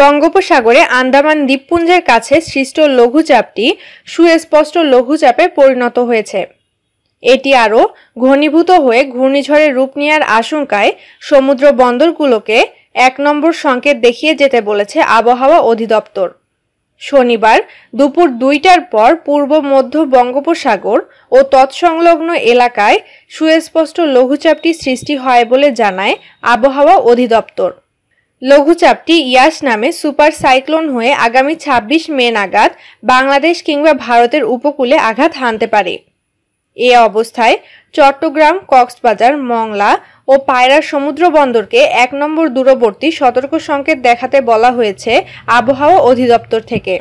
বঙ্গোপসাগরে আন্দামান দ্বীপপুঞ্জের কাছে সৃষ্ট লঘুচাপটি সুস্পষ্ট লঘুচাপে পরিণত হয়েছে এটি আরও ঘনীভূত হয়ে ঘূর্ণিঝড়ের রূপ নেওয়ার আশঙ্কায় সমুদ্র বন্দরগুলোকে এক নম্বর সংকেত দেখিয়ে যেতে বলেছে আবহাওয়া অধিদপ্তর শনিবার দুপুর দুইটার পর পূর্ব মধ্য বঙ্গোপসাগর ও তৎসংলগ্ন এলাকায় সুস্পষ্ট লঘুচাপটি সৃষ্টি হয় বলে জানায় আবহাওয়া অধিদপ্তর লঘুচাপটি ইয়াস নামে সুপার সাইক্লোন হয়ে আগামী ২৬ মে নাগাদ বাংলাদেশ কিংবা ভারতের উপকূলে আঘাত হানতে পারে এ অবস্থায় চট্টগ্রাম কক্সবাজার মংলা ও পায়রা সমুদ্র বন্দরকে এক নম্বর দূরবর্তী সতর্ক সংকেত দেখাতে বলা হয়েছে আবহাওয়া অধিদপ্তর থেকে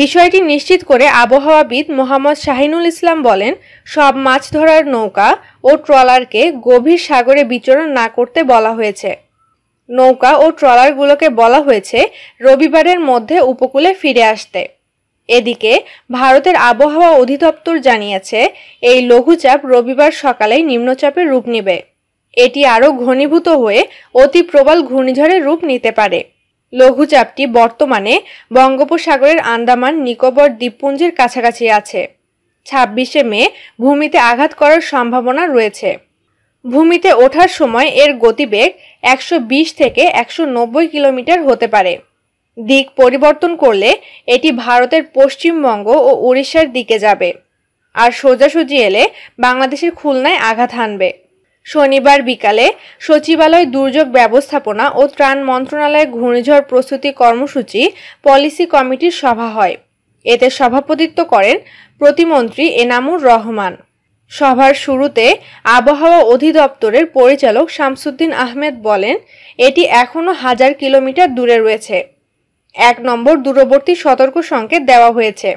বিষয়টি নিশ্চিত করে আবহাওয়াবিদ মোহাম্মদ শাহিনুল ইসলাম বলেন সব মাছ ধরার নৌকা ও ট্রলারকে গভীর সাগরে বিচরণ না করতে বলা হয়েছে নৌকা ও ট্রলারগুলোকে বলা হয়েছে রবিবারের মধ্যে উপকূলে ফিরে আসতে এদিকে ভারতের আবহাওয়া অধিদপ্তর জানিয়েছে এই লঘুচাপ রবিবার সকালেই নিম্নচাপে রূপ নেবে এটি আরও ঘনীভূত হয়ে অতি প্রবল ঘূর্ণিঝড়ের রূপ নিতে পারে লঘুচাপটি বর্তমানে বঙ্গোপসাগরের আন্দামান নিকোবর দ্বীপপুঞ্জের কাছাকাছি আছে ছাব্বিশে মে ভূমিতে আঘাত করার সম্ভাবনা রয়েছে ভূমিতে ওঠার সময় এর গতিবেগ একশো থেকে একশো কিলোমিটার হতে পারে দিক পরিবর্তন করলে এটি ভারতের পশ্চিমবঙ্গ ও উড়িষ্যার দিকে যাবে আর সোজাসুজি এলে বাংলাদেশের খুলনায় আঘাত হানবে শনিবার বিকালে সচিবালয় দুর্যোগ ব্যবস্থাপনা ও ত্রাণ মন্ত্রণালয়ের ঘূর্ণিঝড় প্রস্তুতি কর্মসূচি পলিসি কমিটির সভা হয় এতে সভাপতিত্ব করেন প্রতিমন্ত্রী এনামুর রহমান সভার শুরুতে আবহাওয়া অধিদপ্তরের পরিচালক শামসুদ্দিন আহমেদ বলেন এটি এখনও হাজার কিলোমিটার দূরে রয়েছে এক নম্বর দূরবর্তী সতর্ক সংকেত দেওয়া হয়েছে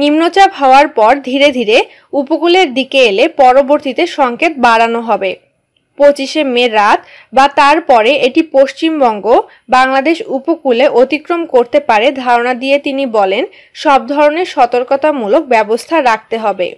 নিম্নচাপ হওয়ার পর ধীরে ধীরে উপকূলের দিকে এলে পরবর্তীতে সংকেত বাড়ানো হবে পঁচিশে মে রাত বা তারপরে এটি পশ্চিমবঙ্গ বাংলাদেশ উপকূলে অতিক্রম করতে পারে ধারণা দিয়ে তিনি বলেন সব ধরনের সতর্কতামূলক ব্যবস্থা রাখতে হবে